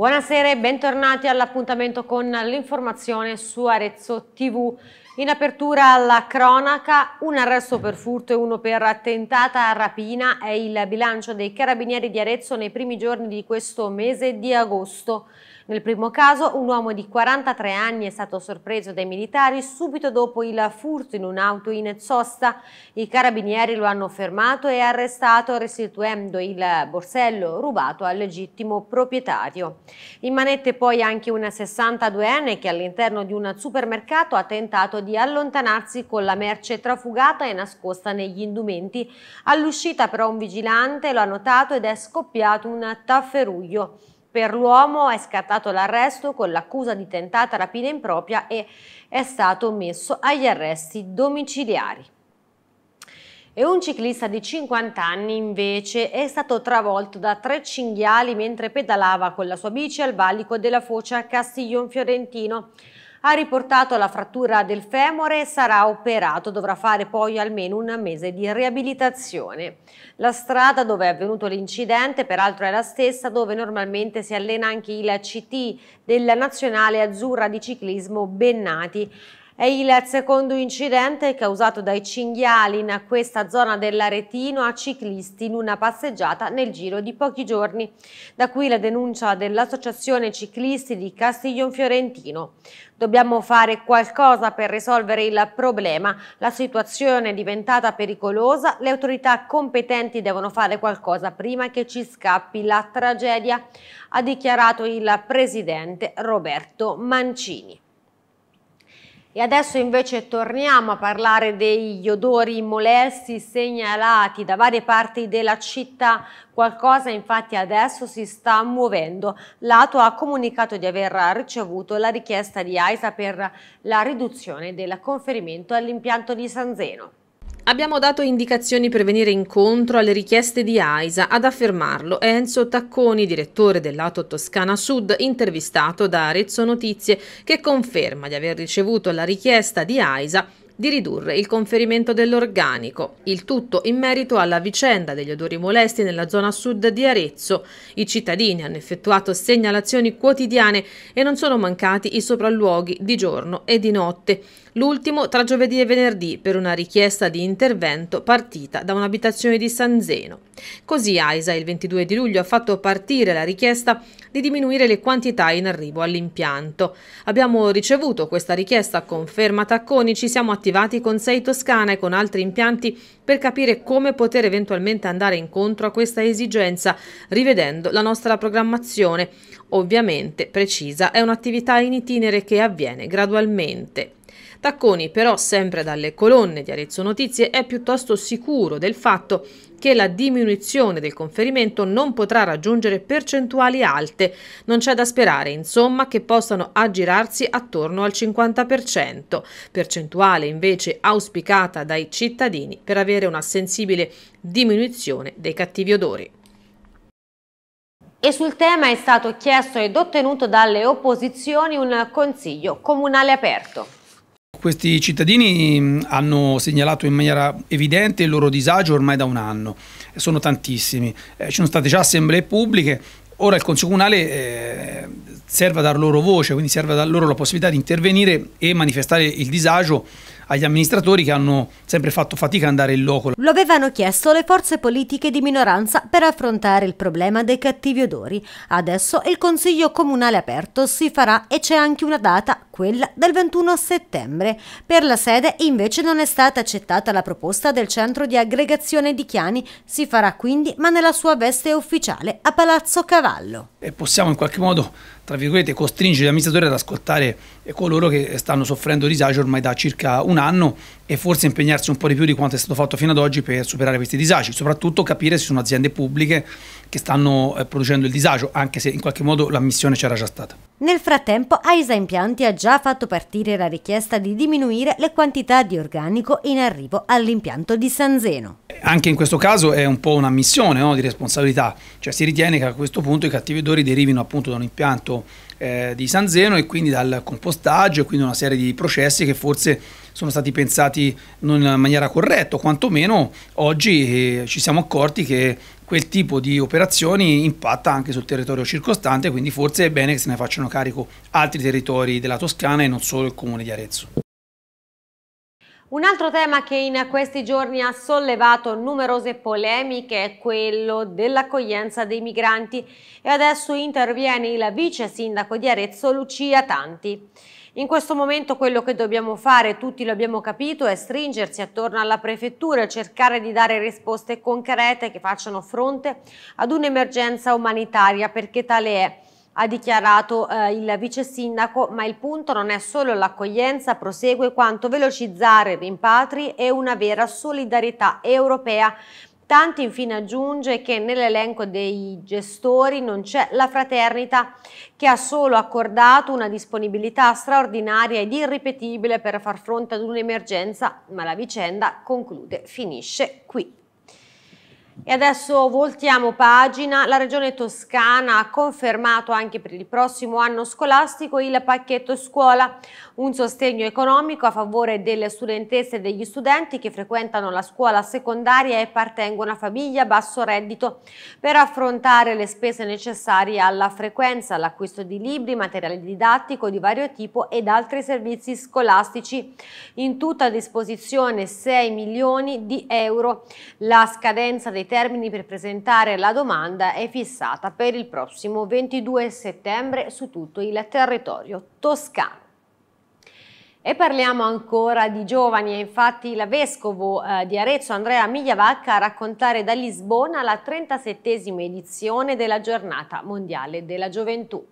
Buonasera e bentornati all'appuntamento con l'informazione su Arezzo TV. In apertura alla cronaca, un arresto per furto e uno per tentata rapina è il bilancio dei carabinieri di Arezzo nei primi giorni di questo mese di agosto. Nel primo caso un uomo di 43 anni è stato sorpreso dai militari subito dopo il furto in un'auto in Zossa. I carabinieri lo hanno fermato e arrestato restituendo il borsello rubato al legittimo proprietario. In manette poi anche una 62enne che all'interno di un supermercato ha tentato di allontanarsi con la merce trafugata e nascosta negli indumenti. All'uscita però un vigilante lo ha notato ed è scoppiato un tafferuglio. Per l'uomo è scattato l'arresto con l'accusa di tentata rapina impropria e è stato messo agli arresti domiciliari e un ciclista di 50 anni invece è stato travolto da tre cinghiali mentre pedalava con la sua bici al valico della foce a Castiglion Fiorentino. Ha riportato la frattura del femore e sarà operato, dovrà fare poi almeno un mese di riabilitazione. La strada dove è avvenuto l'incidente peraltro è la stessa dove normalmente si allena anche il CT della Nazionale Azzurra di Ciclismo Bennati è il secondo incidente causato dai cinghiali in questa zona dell'Aretino a ciclisti in una passeggiata nel giro di pochi giorni. Da qui la denuncia dell'Associazione Ciclisti di Castiglion Fiorentino. Dobbiamo fare qualcosa per risolvere il problema. La situazione è diventata pericolosa, le autorità competenti devono fare qualcosa prima che ci scappi la tragedia, ha dichiarato il presidente Roberto Mancini. E adesso invece torniamo a parlare degli odori molesti segnalati da varie parti della città. Qualcosa infatti adesso si sta muovendo. Lato ha comunicato di aver ricevuto la richiesta di AISA per la riduzione del conferimento all'impianto di San Zeno. Abbiamo dato indicazioni per venire incontro alle richieste di AISA, ad affermarlo è Enzo Tacconi, direttore dell'Auto Toscana Sud, intervistato da Arezzo Notizie, che conferma di aver ricevuto la richiesta di AISA di ridurre il conferimento dell'organico, il tutto in merito alla vicenda degli odori molesti nella zona sud di Arezzo. I cittadini hanno effettuato segnalazioni quotidiane e non sono mancati i sopralluoghi di giorno e di notte l'ultimo tra giovedì e venerdì per una richiesta di intervento partita da un'abitazione di San Zeno. Così AISA il 22 di luglio ha fatto partire la richiesta di diminuire le quantità in arrivo all'impianto. Abbiamo ricevuto questa richiesta, conferma Tacconi, ci siamo attivati con Sei Toscana e con altri impianti per capire come poter eventualmente andare incontro a questa esigenza, rivedendo la nostra programmazione. Ovviamente, precisa, è un'attività in itinere che avviene gradualmente. Tacconi però sempre dalle colonne di Arezzo Notizie è piuttosto sicuro del fatto che la diminuzione del conferimento non potrà raggiungere percentuali alte. Non c'è da sperare, insomma, che possano aggirarsi attorno al 50%, percentuale invece auspicata dai cittadini per avere una sensibile diminuzione dei cattivi odori. E sul tema è stato chiesto ed ottenuto dalle opposizioni un consiglio comunale aperto. Questi cittadini mm, hanno segnalato in maniera evidente il loro disagio ormai da un anno, sono tantissimi, eh, ci sono state già assemblee pubbliche, ora il Consiglio Comunale eh, serve a dar loro voce, quindi serve a dar loro la possibilità di intervenire e manifestare il disagio agli amministratori che hanno sempre fatto fatica ad andare in loco. Lo avevano chiesto le forze politiche di minoranza per affrontare il problema dei cattivi odori. Adesso il Consiglio Comunale aperto si farà e c'è anche una data, quella del 21 settembre. Per la sede invece non è stata accettata la proposta del centro di aggregazione di Chiani, si farà quindi ma nella sua veste ufficiale a Palazzo Cavallo. E possiamo in qualche modo tra virgolette, costringe gli amministratori ad ascoltare coloro che stanno soffrendo disagio ormai da circa un anno e forse impegnarsi un po' di più di quanto è stato fatto fino ad oggi per superare questi disagi, soprattutto capire se sono aziende pubbliche che stanno eh, producendo il disagio, anche se in qualche modo l'ammissione c'era già stata. Nel frattempo AISA Impianti ha già fatto partire la richiesta di diminuire le quantità di organico in arrivo all'impianto di San Zeno. Anche in questo caso è un po' una missione no, di responsabilità, cioè si ritiene che a questo punto i cattivi odori derivino appunto da un impianto eh, di San Zeno e quindi dal compostaggio e quindi una serie di processi che forse sono stati pensati non in maniera corretta, quantomeno oggi eh, ci siamo accorti che quel tipo di operazioni impatta anche sul territorio circostante, quindi forse è bene che se ne facciano carico altri territori della Toscana e non solo il comune di Arezzo. Un altro tema che in questi giorni ha sollevato numerose polemiche è quello dell'accoglienza dei migranti e adesso interviene il vice sindaco di Arezzo Lucia Tanti. In questo momento quello che dobbiamo fare, tutti lo abbiamo capito, è stringersi attorno alla prefettura e cercare di dare risposte concrete che facciano fronte ad un'emergenza umanitaria perché tale è ha dichiarato eh, il vice sindaco, ma il punto non è solo l'accoglienza, prosegue quanto velocizzare i rimpatri e una vera solidarietà europea Tanti infine aggiunge che nell'elenco dei gestori non c'è la fraternita che ha solo accordato una disponibilità straordinaria ed irripetibile per far fronte ad un'emergenza, ma la vicenda conclude, finisce qui. E adesso voltiamo pagina. La Regione Toscana ha confermato anche per il prossimo anno scolastico il pacchetto scuola, un sostegno economico a favore delle studentesse e degli studenti che frequentano la scuola secondaria e appartengono a famiglie a basso reddito per affrontare le spese necessarie alla frequenza, all'acquisto di libri, materiale didattico di vario tipo ed altri servizi scolastici. In tutta a disposizione 6 milioni di euro. La scadenza dei termini per presentare la domanda è fissata per il prossimo 22 settembre su tutto il territorio toscano. E parliamo ancora di giovani, infatti la Vescovo eh, di Arezzo Andrea Migliavacca a raccontare da Lisbona la 37esima edizione della giornata mondiale della gioventù.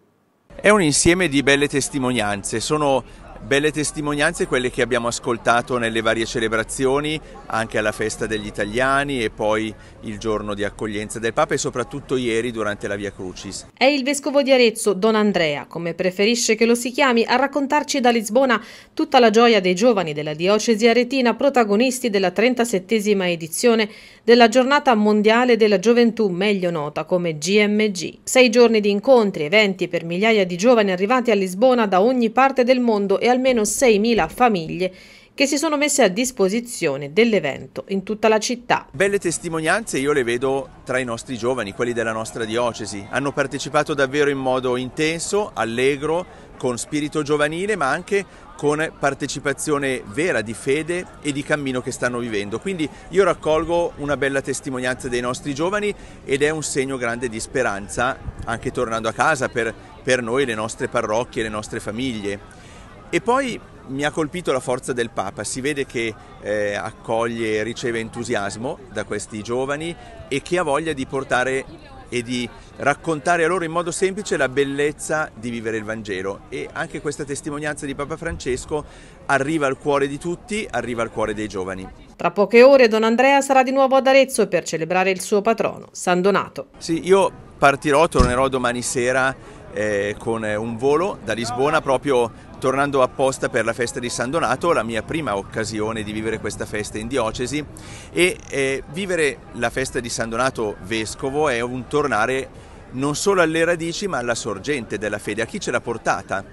È un insieme di belle testimonianze, sono Belle testimonianze quelle che abbiamo ascoltato nelle varie celebrazioni, anche alla festa degli italiani e poi il giorno di accoglienza del Papa e soprattutto ieri durante la Via Crucis. È il vescovo di Arezzo, Don Andrea, come preferisce che lo si chiami, a raccontarci da Lisbona tutta la gioia dei giovani della diocesi aretina protagonisti della 37esima edizione della Giornata Mondiale della Gioventù, meglio nota come GMG. Sei giorni di incontri, eventi per migliaia di giovani arrivati a Lisbona da ogni parte del mondo e almeno 6.000 famiglie che si sono messe a disposizione dell'evento in tutta la città. Belle testimonianze io le vedo tra i nostri giovani, quelli della nostra diocesi. Hanno partecipato davvero in modo intenso, allegro, con spirito giovanile, ma anche con partecipazione vera di fede e di cammino che stanno vivendo. Quindi io raccolgo una bella testimonianza dei nostri giovani ed è un segno grande di speranza anche tornando a casa per, per noi, le nostre parrocchie, le nostre famiglie. E poi mi ha colpito la forza del Papa, si vede che eh, accoglie e riceve entusiasmo da questi giovani e che ha voglia di portare e di raccontare a loro in modo semplice la bellezza di vivere il Vangelo e anche questa testimonianza di Papa Francesco arriva al cuore di tutti, arriva al cuore dei giovani. Tra poche ore Don Andrea sarà di nuovo ad Arezzo per celebrare il suo patrono, San Donato. Sì, io partirò, tornerò domani sera eh, con eh, un volo da Lisbona proprio tornando apposta per la festa di San Donato, la mia prima occasione di vivere questa festa in diocesi e eh, vivere la festa di San Donato vescovo è un tornare non solo alle radici ma alla sorgente della fede, a chi ce l'ha portata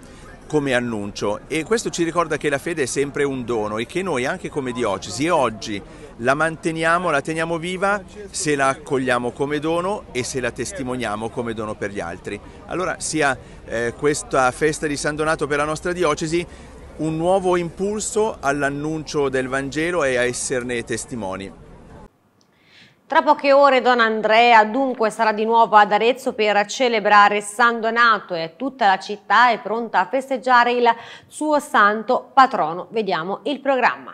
come annuncio e questo ci ricorda che la fede è sempre un dono e che noi anche come diocesi oggi la manteniamo, la teniamo viva se la accogliamo come dono e se la testimoniamo come dono per gli altri. Allora sia eh, questa festa di San Donato per la nostra diocesi un nuovo impulso all'annuncio del Vangelo e a esserne testimoni. Tra poche ore Don Andrea dunque sarà di nuovo ad Arezzo per celebrare San Donato e tutta la città è pronta a festeggiare il suo santo patrono. Vediamo il programma.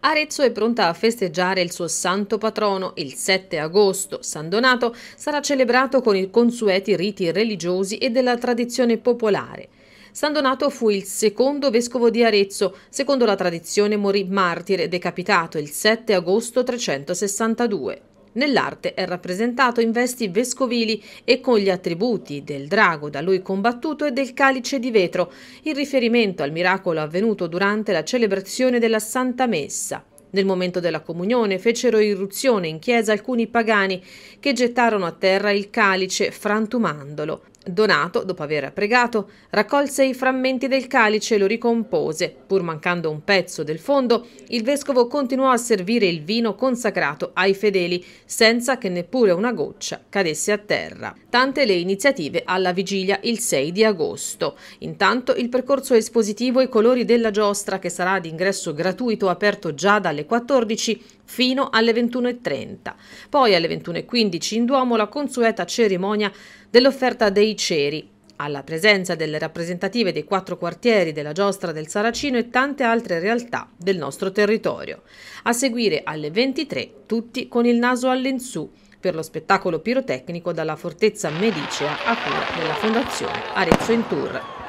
Arezzo è pronta a festeggiare il suo santo patrono. Il 7 agosto San Donato sarà celebrato con i consueti riti religiosi e della tradizione popolare. San Donato fu il secondo vescovo di Arezzo, secondo la tradizione morì martire decapitato il 7 agosto 362. Nell'arte è rappresentato in vesti vescovili e con gli attributi del drago da lui combattuto e del calice di vetro, in riferimento al miracolo avvenuto durante la celebrazione della Santa Messa. Nel momento della comunione fecero irruzione in chiesa alcuni pagani che gettarono a terra il calice frantumandolo. Donato, dopo aver pregato, raccolse i frammenti del calice e lo ricompose. Pur mancando un pezzo del fondo, il vescovo continuò a servire il vino consacrato ai fedeli, senza che neppure una goccia cadesse a terra. Tante le iniziative alla vigilia il 6 di agosto. Intanto il percorso espositivo e I colori della giostra, che sarà ad ingresso gratuito aperto già dalle 14 fino alle 21.30. Poi alle 21.15 in Duomo la consueta cerimonia dell'offerta dei ceri, alla presenza delle rappresentative dei quattro quartieri della giostra del Saracino e tante altre realtà del nostro territorio. A seguire alle 23 tutti con il naso all'insù per lo spettacolo pirotecnico dalla fortezza medicea a cura della Fondazione Arezzo in Tour.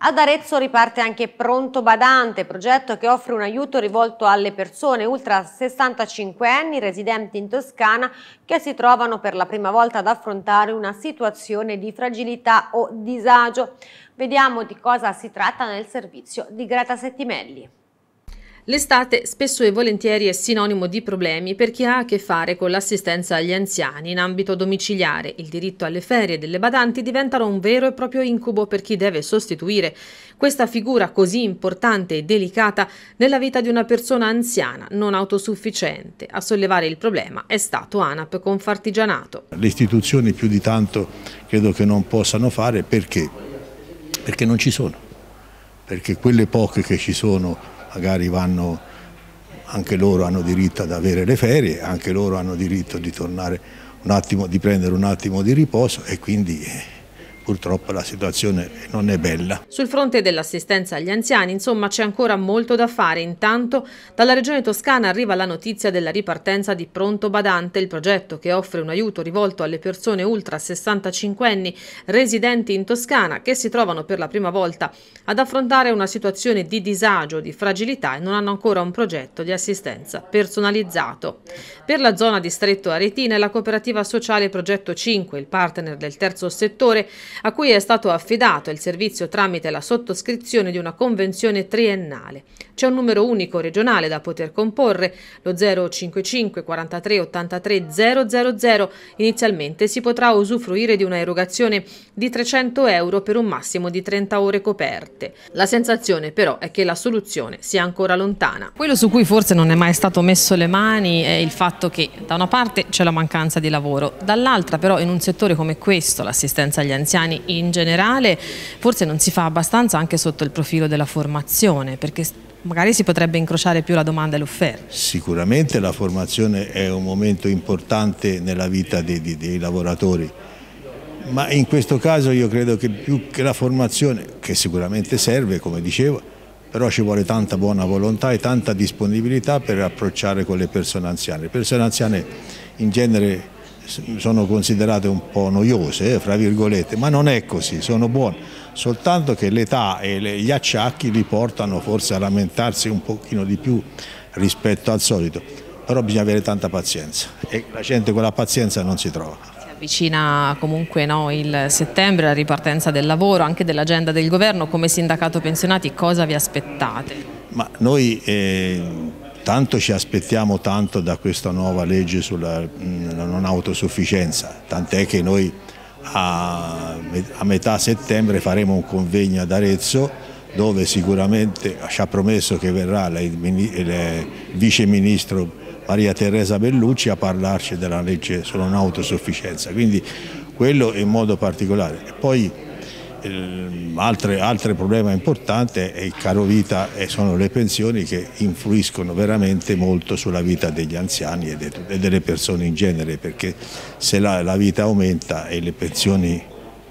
Ad Arezzo riparte anche Pronto Badante, progetto che offre un aiuto rivolto alle persone ultra 65 anni residenti in Toscana che si trovano per la prima volta ad affrontare una situazione di fragilità o disagio. Vediamo di cosa si tratta nel servizio di Greta Settimelli. L'estate spesso e volentieri è sinonimo di problemi per chi ha a che fare con l'assistenza agli anziani in ambito domiciliare. Il diritto alle ferie delle badanti diventano un vero e proprio incubo per chi deve sostituire questa figura così importante e delicata nella vita di una persona anziana non autosufficiente. A sollevare il problema è stato ANAP con Fartigianato. Le istituzioni più di tanto credo che non possano fare perché? Perché non ci sono, perché quelle poche che ci sono magari vanno, anche loro hanno diritto ad avere le ferie, anche loro hanno diritto di tornare un attimo, di prendere un attimo di riposo e quindi eh, purtroppo la situazione non è bella. Sul fronte dell'assistenza agli anziani, insomma, c'è ancora molto da fare. Intanto, dalla regione toscana arriva la notizia della ripartenza di Pronto Badante, il progetto che offre un aiuto rivolto alle persone ultra 65 anni residenti in Toscana che si trovano per la prima volta ad affrontare una situazione di disagio, di fragilità e non hanno ancora un progetto di assistenza personalizzato. Per la zona distretto Aretina e la cooperativa sociale Progetto 5, il partner del terzo settore, a cui è stato affidato il servizio tramite la sottoscrizione di una convenzione triennale. C'è un numero unico regionale da poter comporre, lo 055 43 83 000. Inizialmente si potrà usufruire di una erogazione di 300 euro per un massimo di 30 ore coperte. La sensazione però è che la soluzione sia ancora lontana. Quello su cui forse non è mai stato messo le mani è il fatto che da una parte c'è la mancanza di lavoro, dall'altra però in un settore come questo, l'assistenza agli anziani, italiani in generale, forse non si fa abbastanza anche sotto il profilo della formazione, perché magari si potrebbe incrociare più la domanda e l'offerta. Sicuramente la formazione è un momento importante nella vita dei, dei, dei lavoratori, ma in questo caso io credo che più che la formazione, che sicuramente serve, come dicevo, però ci vuole tanta buona volontà e tanta disponibilità per approcciare con le persone anziane. Le persone anziane in genere sono considerate un po' noiose, eh, fra virgolette, ma non è così, sono buone, soltanto che l'età e le, gli acciacchi li portano forse a lamentarsi un pochino di più rispetto al solito, però bisogna avere tanta pazienza e la gente con la pazienza non si trova avvicina comunque no, il settembre, la ripartenza del lavoro, anche dell'agenda del governo, come sindacato pensionati cosa vi aspettate? Ma noi eh, Tanto ci aspettiamo tanto da questa nuova legge sulla mm, non autosufficienza, tant'è che noi a, metà settembre faremo un convegno ad Arezzo dove sicuramente ci ha promesso che verrà il eh, vice ministro Maria Teresa Bellucci a parlarci della legge sulla non autosufficienza, quindi quello in modo particolare. poi eh, altre, altro problema importante è il caro vita e sono le pensioni che influiscono veramente molto sulla vita degli anziani e, e delle persone in genere perché se la, la vita aumenta e le pensioni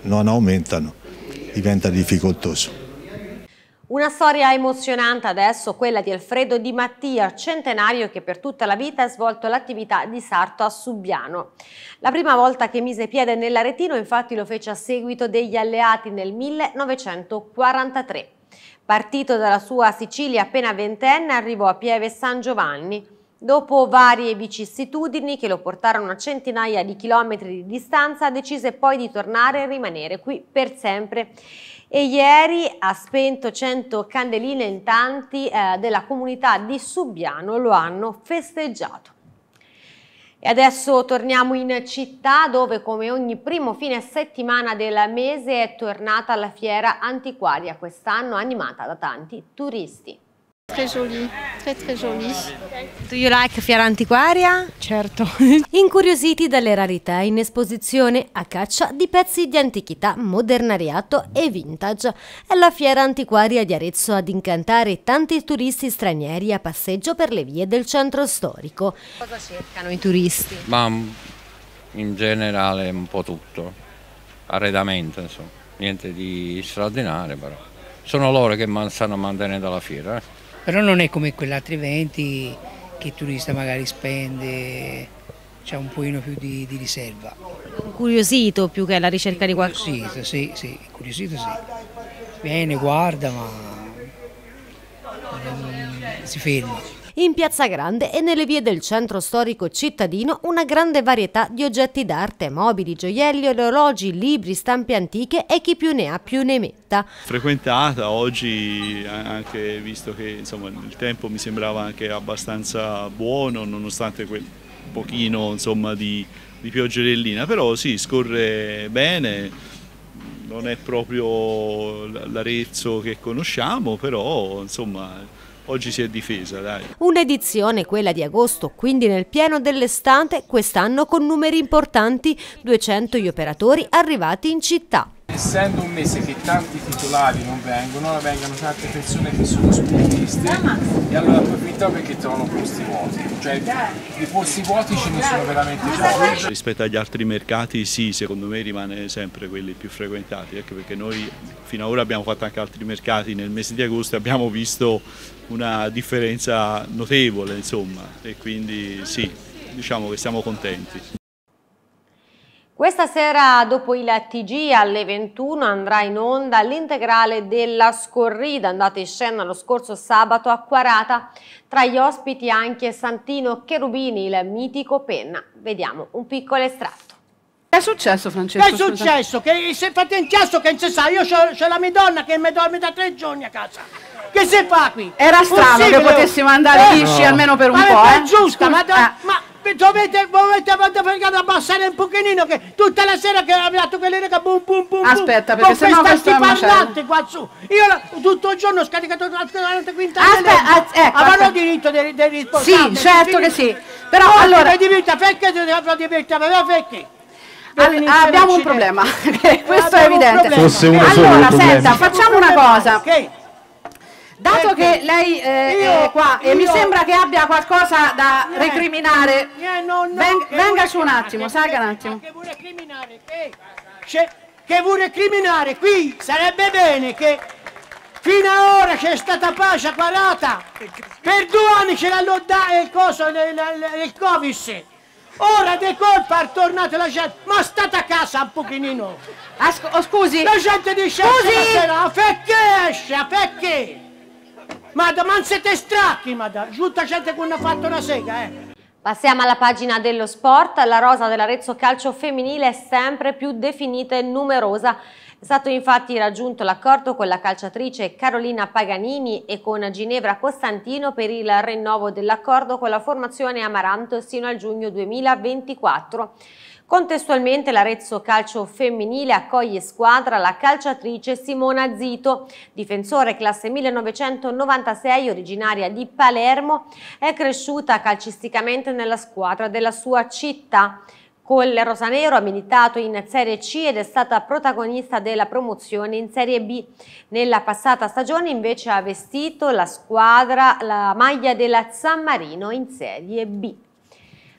non aumentano diventa difficoltoso. Una storia emozionante adesso, quella di Alfredo Di Mattia, centenario che per tutta la vita ha svolto l'attività di sarto a Subbiano. La prima volta che mise piede nell'Aretino infatti lo fece a seguito degli alleati nel 1943. Partito dalla sua Sicilia appena ventenne, arrivò a Pieve San Giovanni. Dopo varie vicissitudini che lo portarono a centinaia di chilometri di distanza, decise poi di tornare e rimanere qui per sempre e ieri ha spento 100 candeline in tanti eh, della comunità di Subiano lo hanno festeggiato. E adesso torniamo in città dove come ogni primo fine settimana del mese è tornata la fiera antiquaria, quest'anno animata da tanti turisti. Très joli, très très joli. Do you like Fiera Antiquaria? Certo. Incuriositi dalle rarità in esposizione a caccia di pezzi di antichità, modernariato e vintage, è la Fiera Antiquaria di Arezzo ad incantare tanti turisti stranieri a passeggio per le vie del centro storico. Cosa cercano i turisti? Ma mm, in generale un po' tutto, arredamento insomma, niente di straordinario però. Sono loro che stanno mantenendo la fiera. Eh però non è come quell'altro eventi che il turista magari spende, c'è un pochino più di, di riserva. Curiosito più che alla ricerca di qualcosa? Curiosito, sì, sì, curiosito sì. Viene, guarda, ma si ferma. In Piazza Grande e nelle vie del centro storico cittadino una grande varietà di oggetti d'arte, mobili, gioielli, orologi, libri, stampe antiche e chi più ne ha più ne metta. Frequentata oggi, eh, anche visto che insomma, il tempo mi sembrava anche abbastanza buono, nonostante quel pochino insomma, di, di pioggerellina, però sì, scorre bene non è proprio l'Arezzo che conosciamo, però insomma oggi si è difesa. Dai. Un'edizione, quella di agosto, quindi nel pieno dell'estate, quest'anno con numeri importanti, 200 gli operatori arrivati in città essendo un mese che tanti titolari non vengono, vengono tante persone che sono sportiviste ah, e allora approfittano perché trovano posti vuoti, cioè i posti vuoti ce ne sono veramente pochi. Rispetto agli altri mercati sì, secondo me rimane sempre quelli più frequentati, anche perché noi fino ad ora abbiamo fatto anche altri mercati, nel mese di agosto abbiamo visto una differenza notevole insomma e quindi sì, diciamo che siamo contenti. Questa sera dopo il TG alle 21 andrà in onda l'integrale della scorrida andata in scena lo scorso sabato a Quarata. Tra gli ospiti anche Santino Cherubini, il mitico Penna. Vediamo un piccolo estratto. Che è successo Francesco? Che è successo? Scusa. Che se fate in chiasso che non si sa, io ho la mia donna che mi dorme da tre giorni a casa. Che si fa qui? Era strano Possibile. che potessimo andare eh, lisci no. almeno per un ma po'. Ma è eh. giusto, eh. ma, eh. ma dovete, dovete, dovete abbassare un pochino che tutta la sera che ha fatto quelle rega bum bum bum aspetta perché se no questa è parlate qua su io la, tutto il giorno ho scaricato la 45 aspetta ah, ecco, avranno diritto di, di rispondere sì certo che sì però no, allora di vita perché di vita perché abbiamo un problema questo è evidente allora senta facciamo una cosa okay. Dato che lei eh, io, è qua e mi sembra che abbia qualcosa da eh, recriminare, eh, no, no, Ven venga su un attimo, salga un attimo. Che vuole recriminare? Che, che vuole recriminare? Qui sarebbe bene che fino ad ora c'è stata pace parata. Per due anni c'era l'odda il coso del covid Ora De colpa è tornata la gente, ma state a casa un pochino. Asco, oh, scusi. La gente dice, scusi. Sera, perché esce, perché? Ma da man siete stracchi, ma da Giunta gente che non ha fatto una sega, eh! Passiamo alla pagina dello sport, la rosa dell'Arezzo Calcio femminile è sempre più definita e numerosa. È stato infatti raggiunto l'accordo con la calciatrice Carolina Paganini e con Ginevra Costantino per il rinnovo dell'accordo con la formazione Amaranto sino al giugno 2024. Contestualmente l'Arezzo Calcio Femminile accoglie squadra la calciatrice Simona Zito, difensore classe 1996 originaria di Palermo, è cresciuta calcisticamente nella squadra della sua città. Col Rosanero ha militato in Serie C ed è stata protagonista della promozione in Serie B. Nella passata stagione invece ha vestito la squadra, la maglia della San Marino in Serie B.